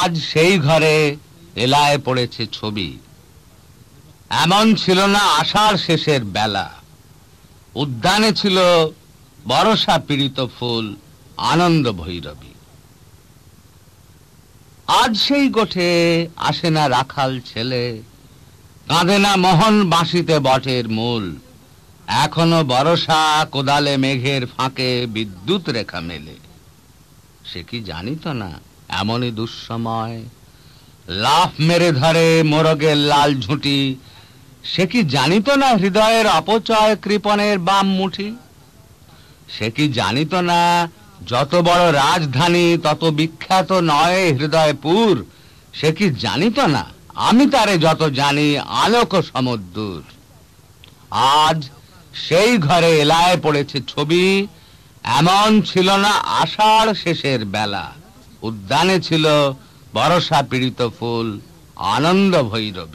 আজ সেই ঘরে এলায় পড়েছে ছবি এমন ছিল না আষাঢ় শেষের বেলা উদ্যানে ছিল বরসা পীড়িত ফুল আনন্দ ভৈরবী আজ সেই গোঠে আসে না রাখাল ছেলে কাঁদে না মোহন বাঁশিতে বটের মূল এখনো বরসা কোদালে মেঘের ফাঁকে বিদ্যুৎ রেখা মেলে সে কি জানিত না এমনই দুঃসময় লাফ মেরে ধরে মোরগের লাল ঝুঁটি সে কি জানিত না হৃদয়ের অপচয় কৃপণের বাম মুঠি সে কি জানিত না যত বড় রাজধানী তত বিখ্যাত নয় হৃদয়পুর সে কি জানিত না আমি তারে যত জানি আলোক সমুদ্র আজ সেই ঘরে এলায় পড়েছে ছবি এমন ছিল না আষাঢ় শেষের বেলা উদ্যানে ছিল বরসা পীড়িত ফুল আনন্দ ভৈরবী